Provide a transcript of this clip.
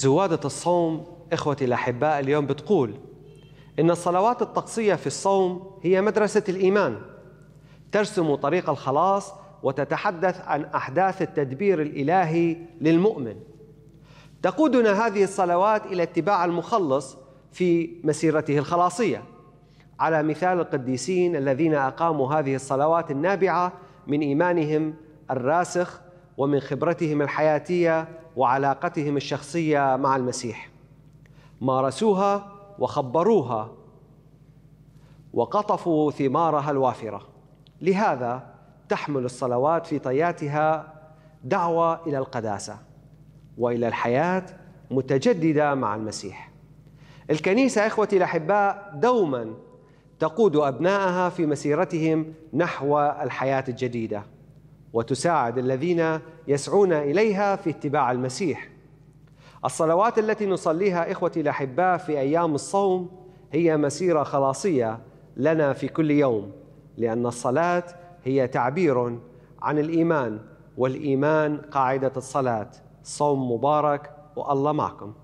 زوادة الصوم إخوتي الأحباء اليوم بتقول إن الصلوات الطقسية في الصوم هي مدرسة الإيمان ترسم طريق الخلاص وتتحدث عن أحداث التدبير الإلهي للمؤمن تقودنا هذه الصلوات إلى اتباع المخلص في مسيرته الخلاصية على مثال القديسين الذين أقاموا هذه الصلوات النابعة من إيمانهم الراسخ ومن خبرتهم الحياتيه وعلاقتهم الشخصيه مع المسيح مارسوها وخبروها وقطفوا ثمارها الوافره لهذا تحمل الصلوات في طياتها دعوه الى القداسه والى الحياه متجدده مع المسيح الكنيسه اخوتي الاحباء دوما تقود ابنائها في مسيرتهم نحو الحياه الجديده وتساعد الذين يسعون اليها في اتباع المسيح. الصلوات التي نصليها اخوتي الاحباء في ايام الصوم هي مسيره خلاصيه لنا في كل يوم لان الصلاه هي تعبير عن الايمان والايمان قاعده الصلاه. صوم مبارك والله معكم.